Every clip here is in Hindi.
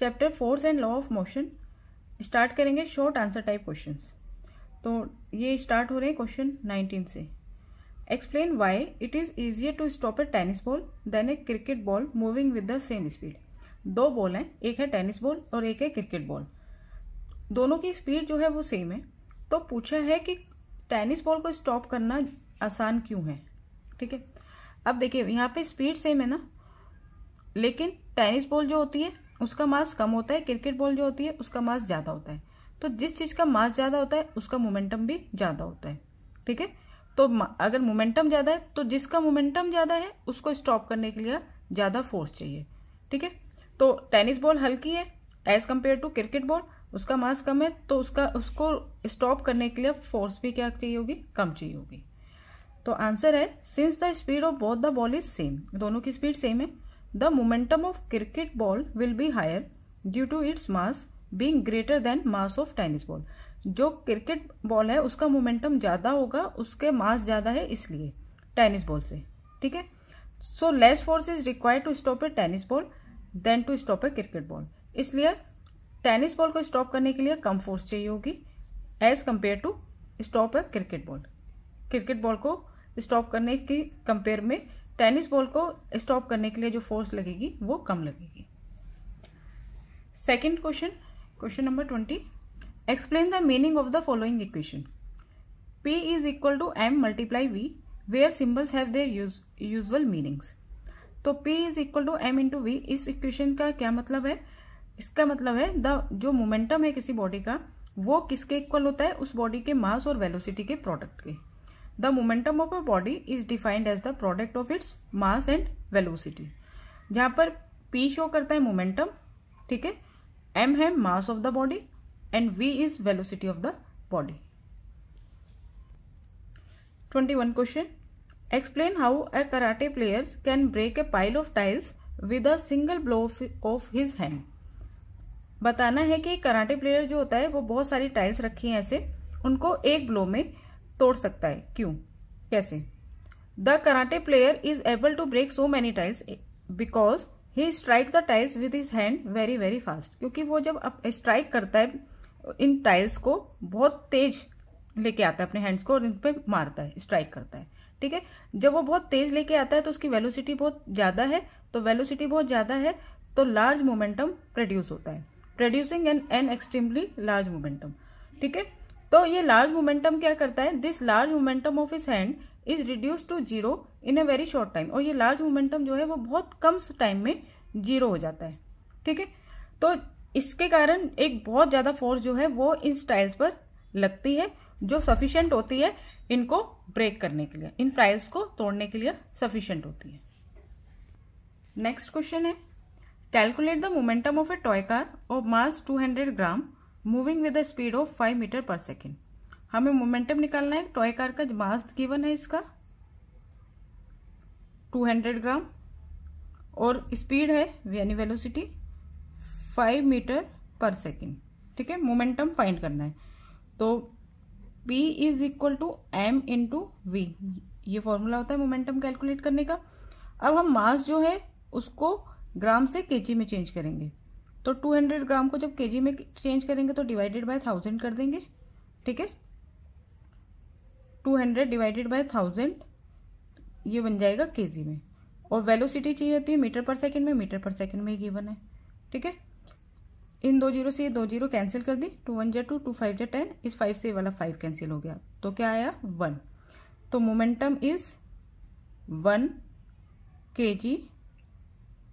Chapter force and law of motion start करेंगे शॉर्ट आंसर टाइप क्वेश्चन तो ये स्टार्ट हो रहे हैं क्वेश्चन नाइनटीन से explain why it is easier to stop a tennis ball than a cricket ball moving with the same speed दो बॉल हैं एक है टेनिस बॉल और एक है क्रिकेट बॉल दोनों की स्पीड जो है वो सेम है तो पूछा है कि टेनिस बॉल को स्टॉप करना आसान क्यों है ठीक है अब देखिए यहाँ पे स्पीड सेम है ना लेकिन टेनिस बॉल जो होती है उसका मास कम होता है क्रिकेट बॉल जो होती है उसका मास ज़्यादा होता है तो जिस चीज़ का मास ज़्यादा होता है उसका मोमेंटम भी ज़्यादा होता है ठीक है तो अगर मोमेंटम ज़्यादा है तो जिसका मोमेंटम ज़्यादा है उसको स्टॉप करने के लिए ज़्यादा फोर्स चाहिए ठीक है तो टेनिस बॉल हल्की है as compared to cricket ball उसका मास कम है तो उसका उसको स्टॉप करने के लिए फोर्स भी क्या चाहिए होगी कम चाहिए होगी तो आंसर है since the speed of both the ball is same दोनों की स्पीड सेम है the momentum of cricket ball will be higher due to its mass being greater than mass of tennis ball जो क्रिकेट बॉल है उसका मोमेंटम ज़्यादा होगा उसके मास ज़्यादा है इसलिए टेनिस बॉल से ठीक है so less force is required to stop a tennis ball than to stop a cricket ball इसलिए टेनिस बॉल को स्टॉप करने के लिए कम फोर्स चाहिए होगी as compare to stop a cricket ball cricket ball को स्टॉप करने की कंपेयर में टेनिस बॉल को स्टॉप करने के लिए जो फोर्स लगेगी वो कम लगेगी second question question number twenty explain the meaning of the following equation P is equal to M multiply V where symbols have their use, usual meanings तो P is equal to M into V इस इक्वेशन का क्या मतलब है इसका मतलब है द जो मोमेंटम है किसी बॉडी का वो किसके इक्वल होता है उस बॉडी के मास और वेलोसिटी के प्रोडक्ट के The momentum of a body is defined as the product of its mass and velocity. जहाँ पर P शो करता है momentum, ठीक है M है mass of the body and V is velocity of the body. 21 question. Explain how a karate player can break a pile of tiles with a single blow of his hand. बताना है कि कराटे प्लेयर जो होता है वो बहुत सारी टाइल्स रखी हैं ऐसे उनको एक ब्लो में तोड़ सकता है क्यों कैसे the karate player is able to break so many tiles because he strike the tiles with his hand very very fast क्योंकि वो जब स्ट्राइक eh, करता है इन टाइल्स को बहुत तेज लेके आता है अपने हैंड्स को और इन पर मारता है स्ट्राइक करता है ठीक है जब वो बहुत तेज लेके आता है तो उसकी वेलोसिटी बहुत ज़्यादा है तो वेलोसिटी बहुत ज़्यादा है तो लार्ज मोमेंटम प्रोड्यूस होता है producing an an extremely large momentum ठीक है तो ये लार्ज मोमेंटम क्या करता है this large momentum of his hand is reduce to zero in a very short time और ये लार्ज मोमेंटम जो है वो बहुत कम टाइम में जीरो हो जाता है ठीक है तो इसके कारण एक बहुत ज़्यादा फोर्स जो है वो इन स्टाइल्स पर लगती है जो सफिशियंट होती है इनको ब्रेक करने के लिए इन प्राइल्स को तोड़ने के लिए सफिशियंट होती है नेक्स्ट क्वेश्चन है calculate the momentum of a toy car mass mass 200 gram moving with the speed of five metre per second हमें मोमेंटम निकालना है टॉय कार का मास गिवन है इसका टू हंड्रेड ग्राम और स्पीड है यानी velocity five metre per second ठीक है मोमेंटम फाइंड करना है तो P is equal to M into V ये फॉर्मूला होता है मोमेंटम कैलकुलेट करने का अब हम मास जो है उसको ग्राम से केजी में चेंज करेंगे तो 200 ग्राम को जब केजी में चेंज करेंगे तो डिवाइडेड बाय थाउजेंड कर देंगे ठीक है 200 डिवाइडेड बाय थाउजेंड ये बन जाएगा केजी में और वेलोसिटी चाहिए होती है मीटर पर सेकंड में मीटर पर सेकंड में ये गिवन है ठीक है इन दो जीरो से ये दो जीरो कैंसिल कर दी टू वन जे टू टू फाइव जे टेन इस फाइव से वाला फाइव कैंसिल हो गया तो क्या आया वन तो मोमेंटम इज वन के जी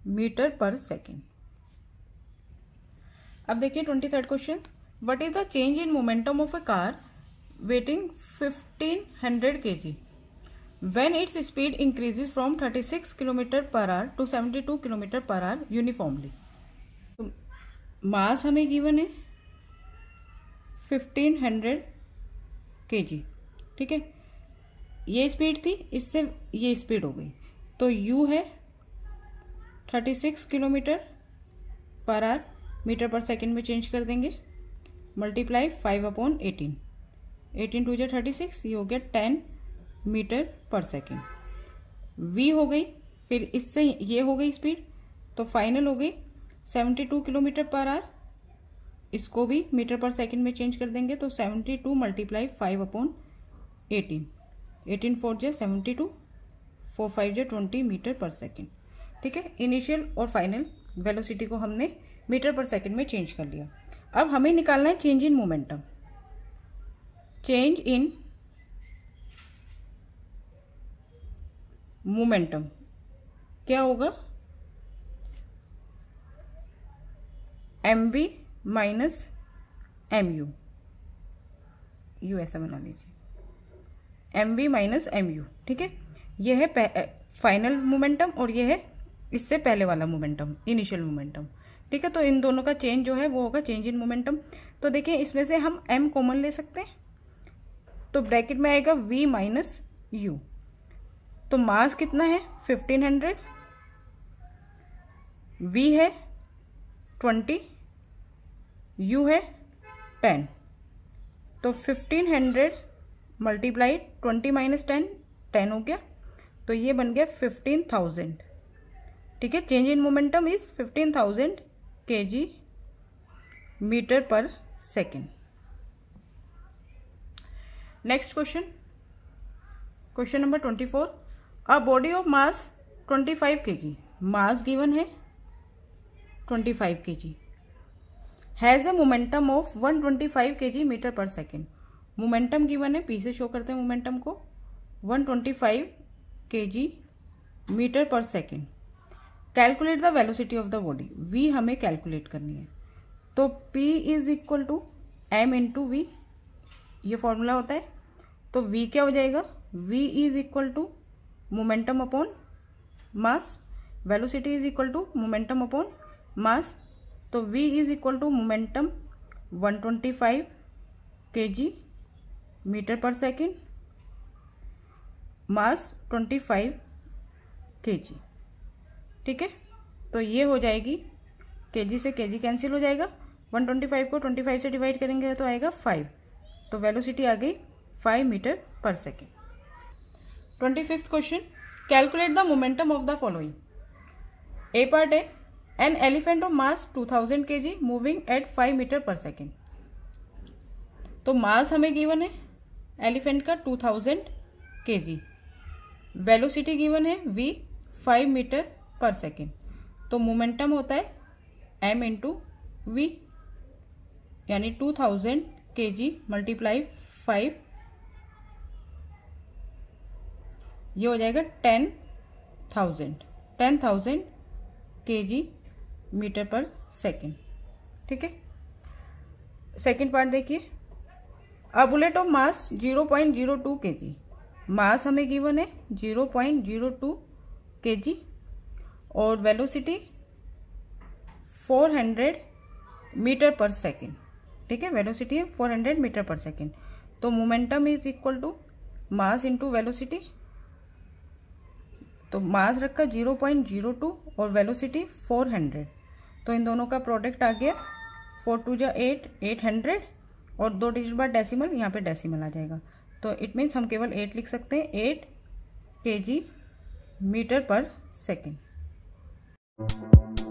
मीटर पर सेकेंड अब देखिए twenty third question what is the change in momentum of a car weighing fifteen hundred K G when its speed increases from thirty six kilometre per hour to seventy two kilometre per hour uniformly mass हमें गिवन है फिफ्टीन हंड्रेड के जी ठीक है ये स्पीड थी इससे ये स्पीड हो गई तो यू है thirty six kilometre per hour metre per second में चेंज कर देंगे multiply five upon eighteen eighteen two जो थर्टी सिक्स ये हो गया ten metre per second V हो गई फिर इससे ये हो गई स्पीड तो फाइनल हो गई seventy two kilometre per hour इसको भी मीटर पर सेकेंड में चेंज कर देंगे तो seventy two multiply five upon eighteen eighteen four जे सेवेंटी टू फोर फाइव जे ट्वेंटी मीटर पर सेकेंड ठीक है इनिशियल और फाइनल वेलोसिटी को हमने मीटर पर सेकेंड में चेंज कर लिया अब हमें निकालना है change in momentum change in momentum क्या होगा M V minus M U U ऐसा बना लीजिए M V minus M U ठीक है यह है फाइनल मोमेंटम और यह है इससे पहले वाला मोमेंटम इनिशियल मोमेंटम ठीक है तो इन दोनों का चेंज जो है वो होगा चेंज इन मोमेंटम तो देखिए इसमें से हम एम कॉमन ले सकते हैं तो ब्रैकेट में आएगा वी माइनस यू तो मास कितना है फिफ्टीन हंड्रेड वी है ट्वेंटी यू है टेन तो fifteen hundred multiply twenty minus ten ten हो गया तो ये बन गया फिफ्टीन थाउजेंड ठीक है change in momentum is fifteen thousand K G metre per second next question question number twenty four a body of mass twenty five K G mass given है twenty five K G has a momentum of one twenty five K G metre per second momentum given है पी से शो करते हैं मोमेंटम को one twenty five K G metre per second calculate the velocity of the body V हमें कैलकुलेट करनी है तो P is equal to M into V ये फॉर्मूला होता है तो वी क्या हो जाएगा V is equal to momentum upon mass velocity is equal to momentum upon mass तो v is equal to momentum 125 twenty five K G metre per second mass 25 five K G ठीक है तो ये हो जाएगी के जी से के जी कैंसिल हो जाएगा वन ट्वेंटी फाइव को ट्वेंटी फाइव से डिवाइड करेंगे तो आएगा फाइव तो वेलोसिटी आ गई five metre per second twenty fifth question calculate the momentum of the following A part है an elephant of mass two thousand K G moving at five metre per second तो मास हमें गिवन है एलिफेंट का two thousand K G velocity given है V five metre per second तो मोमेंटम होता है एम इंटू वी यानी two thousand K G multiply five ये हो जाएगा ten thousand ten thousand K G metre per second ठीक है सेकेंड पार्ट देखिए a bullet of mass zero point zero two K G मास हमें गिवन है zero point zero two K जी और वेलोसिटी 400 मीटर पर सेकेंड ठीक है वेलोसिटी है 400 मीटर पर सेकेंड तो momentum is equal to mass into velocity तो मास रखा 0.02 और वेलोसिटी 400 तो इन दोनों का प्रोडक्ट आ गया फोर टू जो एट एट हंड्रेड और दो डिजिट बाद डेसिमल यहाँ पे डेसिमल आ जाएगा तो इट मीन्स हम केवल एट लिख सकते हैं eight K G metre per second Thank you.